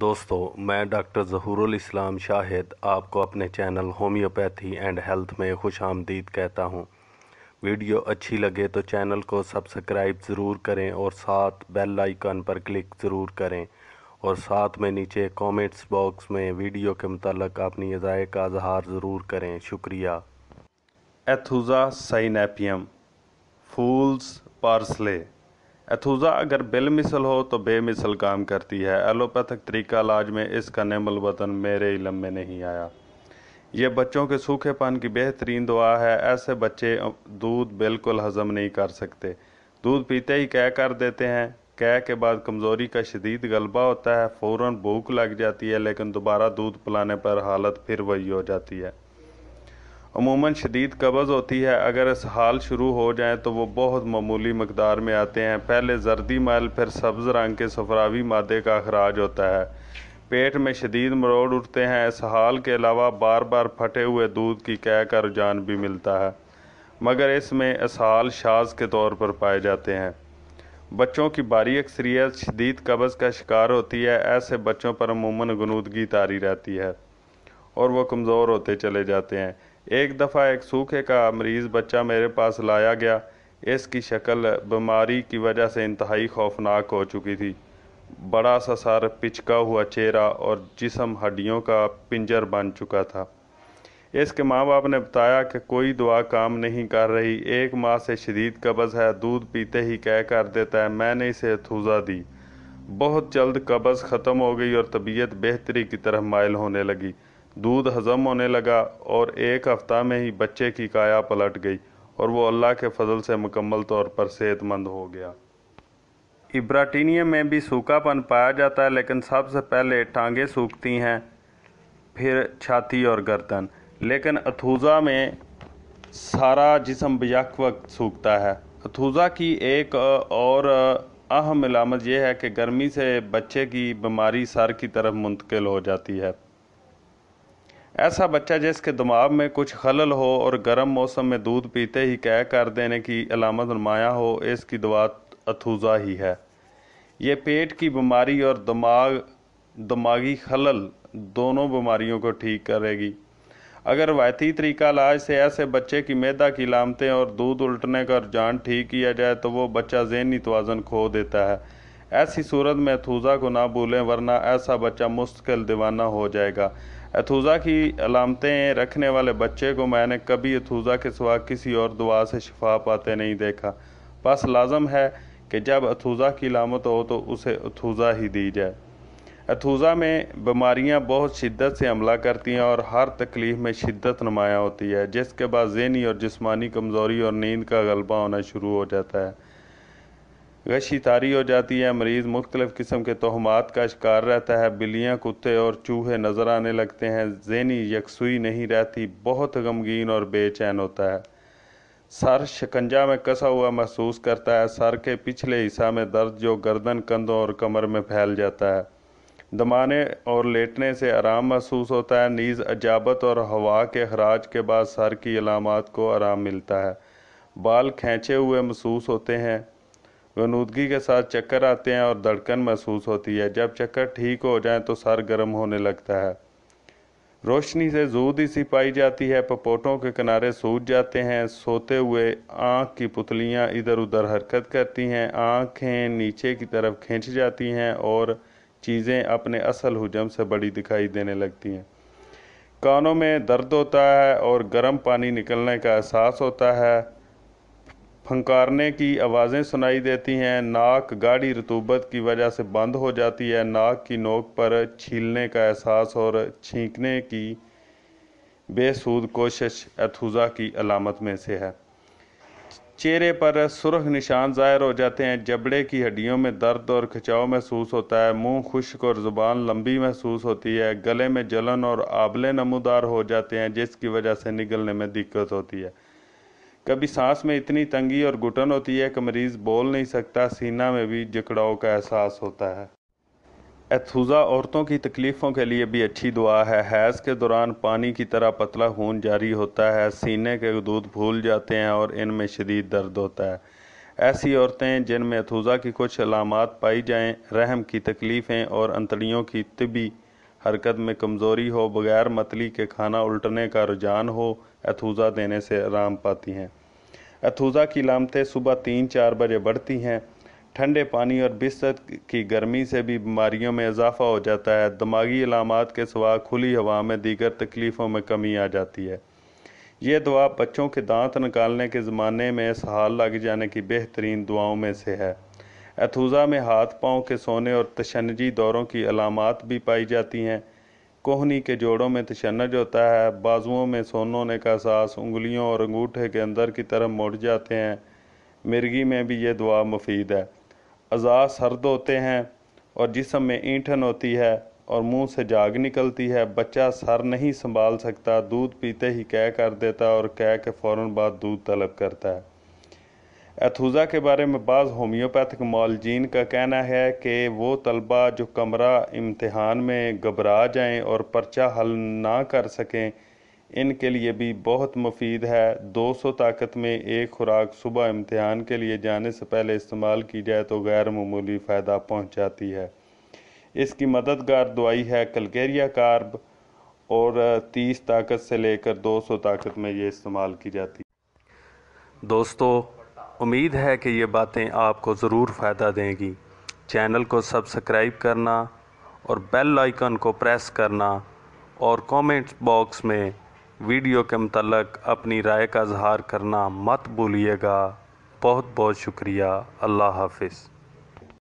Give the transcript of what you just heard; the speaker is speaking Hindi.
दोस्तों मैं डॉक्टर जहूरुल इस्लाम शाहिद आपको अपने चैनल होम्योपैथी एंड हेल्थ में खुश आमदीद कहता हूँ वीडियो अच्छी लगे तो चैनल को सब्सक्राइब ज़रूर करें और साथ बेल आइकन पर क्लिक ज़रूर करें और साथ में नीचे कमेंट्स बॉक्स में वीडियो के मतलब अपनी अजाय का अजहार ज़रूर करें शुक्रिया एथुज़ा साइनेपियम फूल्स पार्सले एथूज़ा अगर बिलमिसल हो तो बेमिसल काम करती है एलोपैथिक तरीका इलाज में इसका नमल वतन मेरे इलम में नहीं आया ये बच्चों के सूखेपन की बेहतरीन दुआ है ऐसे बच्चे दूध बिल्कुल हजम नहीं कर सकते दूध पीते ही कह कर देते हैं कह के बाद कमज़ोरी का शदीद गलबा होता है फ़ौर भूख लग जाती है लेकिन दोबारा दूध पिलाने पर हालत फिर वही हो जाती है अमूमन शदीद कब्ज़ होती है अगर इस हाल शुरू हो जाए तो वो बहुत मामूली मकदार में आते हैं पहले जर्दी मैल फिर सब्ज़ रंग के सफरावी मादे का अखराज होता है पेट में शदीद मरोड़ उठते हैं इसहाल के अलावा बार बार फटे हुए दूध की कह का रुझान भी मिलता है मगर इसमें इसहाल शाज के तौर पर पाए जाते हैं बच्चों की बारी अक्सरियत शदीद कब्ज़ का शिकार होती है ऐसे बच्चों पर अमूमन गनूदगी तारी रहती है और वह कमज़ोर होते चले जाते हैं एक दफ़ा एक सूखे का मरीज़ बच्चा मेरे पास लाया गया इसकी शक्ल बीमारी की वजह से इंतहाई खौफनाक हो चुकी थी बड़ा सा सर पिचका हुआ चेहरा और जिसम हड्डियों का पिंजर बन चुका था इसके माँ बाप ने बताया कि कोई दुआ काम नहीं कर रही एक माह से शदीद कब्ज़ है दूध पीते ही कह कर देता है मैंने इसे थूज़ा दी बहुत जल्द कब्ज़ ख़त्म हो गई और तबीयत बेहतरी की तरफ मायल होने लगी दूध हजम होने लगा और एक हफ्ता में ही बच्चे की काया पलट गई और वो अल्लाह के फजल से मुकम्मल तौर पर सेहतमंद हो गया इब्राटीनियम में भी सूखापन पाया जाता है लेकिन सबसे पहले टांगे सूखती हैं फिर छाती और गर्दन लेकिन अथूज़ा में सारा जिसम बक वक्त सूखता है अथूज़ा की एक और अहम अलामत यह है कि गर्मी से बच्चे की बीमारी सर की तरफ मुंतकिल हो जाती है ऐसा बच्चा जिसके दिमाग में कुछ खलल हो और गर्म मौसम में दूध पीते ही कह कर देने की अलामत नुमाया हो इसकी दवा अथूज़ा ही है ये पेट की बीमारी और दिमाग दिमागी खलल दोनों बीमारियों को ठीक करेगी अगर वायती तरीका इलाज से ऐसे बच्चे की मैदा की लामतें और दूध उल्टने का रुझान ठीक किया जाए तो वो बच्चा जहनी तोज़न खो देता है ऐसी सूरत में अथूज़ा को ना भूलें वरना ऐसा बच्चा मुस्तकिल दीवाना हो जाएगा अथूज़ा की अलामतें रखने वाले बच्चे को मैंने कभी अथूज़ा के सिवा किसी और दुआ से शिफा पाते नहीं देखा बस लाजम है कि जब अथूज़ा की लामत हो तो उसे अथूज़ा ही दी जाए अथूज़ा में बीमारियाँ बहुत शिद्दत से हमला करती हैं और हर तकलीफ़ में शिद्दत नुमाया होती है जिसके बाद जहनी और जिसमानी कमज़ोरी और नींद का गलबा होना शुरू हो जाता है गशी तारी हो जाती है मरीज़ मुख्तलिफ़ किस्म के तोहमात का शिकार रहता है बिल्लियाँ कुत्ते और चूहे नज़र आने लगते हैं जहनी यकसुई नहीं रहती बहुत गमगीन और बेचैन होता है सर शिकंजा में कसा हुआ महसूस करता है सर के पिछले हिस्सा में दर्द जो गर्दन कंधों और कमर में फैल जाता है दमाने और लेटने से आराम महसूस होता है नीज़ अजाबत और हवा के खराज के बाद सर की अलामत को आराम मिलता है बाल खींचे हुए महसूस होते हैं वनूदगी के साथ चक्कर आते हैं और धड़कन महसूस होती है जब चक्कर ठीक हो जाए तो सर गर्म होने लगता है रोशनी से ही सी पाई जाती है पपोटों के किनारे सूज जाते हैं सोते हुए आँख की पुतलियाँ इधर उधर हरकत करती हैं आँखें नीचे की तरफ खींच जाती हैं और चीज़ें अपने असल हजम से बड़ी दिखाई देने लगती हैं कानों में दर्द होता है और गर्म पानी निकलने का एहसास होता है फंकारने की आवाज़ें सुनाई देती हैं नाक गाढ़ी रतूबत की वजह से बंद हो जाती है नाक की नोक पर छीलने का एहसास और छींकने की बेसूद कोशिश अथूज़ा की अलामत में से है चेहरे पर सुरख निशान ज़ाहिर हो जाते हैं जबड़े की हड्डियों में दर्द और खिंचाव महसूस होता है मुंह खुश्क और ज़ुबान लंबी महसूस होती है गले में जलन और आबले नमोदार हो जाते हैं जिसकी वजह से निगलने में दिक्कत होती है कभी सांस में इतनी तंगी और घुटन होती है कि मरीज बोल नहीं सकता सीना में भी जकड़ाव का एहसास होता है एथूज़ा औरतों की तकलीफ़ों के लिए भी अच्छी दुआ है हैज़ के दौरान पानी की तरह पतला खून जारी होता है सीने के दूध भूल जाते हैं और इनमें शदीद दर्द होता है ऐसी औरतें जिनमें अथूज़ा की कुछ अलामत पाई जाएं रहम की तकलीफ़ें और अंतड़ियों की तबी हरकत में कमज़ोरी हो बगैर मतली के खाना उल्टने का रुझान हो अथूज़ा देने से आराम पाती हैं अथूज़ा की लामतें सुबह तीन चार बजे बढ़ती हैं ठंडे पानी और बिस्तर की गर्मी से भी बीमारियों में इजाफा हो जाता है दिमागी अलामत के सिवा खुली हवा में दीगर तकलीफ़ों में कमी आ जाती है ये दुआ बच्चों के दांत निकालने के ज़माने में सहाल लग जाने की बेहतरीन दुआओं में से है अथूज़ा में हाथ पाँव के सोने और तशनजी दौरों की अलामत भी पाई जाती हैं कोहनी के जोड़ों में तशनज होता है बाजुओं में सोन होने का सास उंगलियों और अंगूठे के अंदर की तरफ मुड़ जाते हैं मिर्गी में भी ये दुआ मुफीद है अज़ा सर्द होते हैं और जिसम में ईंठन होती है और मुंह से जाग निकलती है बच्चा सर नहीं संभाल सकता दूध पीते ही कह कर देता और कह के फ़ौर बाद दूध तलब करता है एथूज़ा के बारे में बाज़ होम्योपैथिक मालजीन का कहना है कि वो तलबा जो कमरा इम्तहान में घबरा जाएं और पर्चा हल ना कर सकें इनके लिए भी बहुत मुफीद है 200 ताकत में एक खुराक सुबह इम्तहान के लिए जाने से पहले इस्तेमाल की जाए तो गैर मामूली फ़ायदा पहुंचाती है इसकी मददगार दवाई है कलगेरिया कार्ब और 30 ताकत से लेकर 200 ताकत में ये इस्तेमाल की जाती है दोस्तों उम्मीद है कि ये बातें आपको ज़रूर फ़ायदा देंगी चैनल को सब्सक्राइब करना और बेल आइकन को प्रेस करना और कमेंट बॉक्स में वीडियो के मतलब अपनी राय का इजहार करना मत भूलिएगा बहुत बहुत शुक्रिया अल्लाह हाफिज़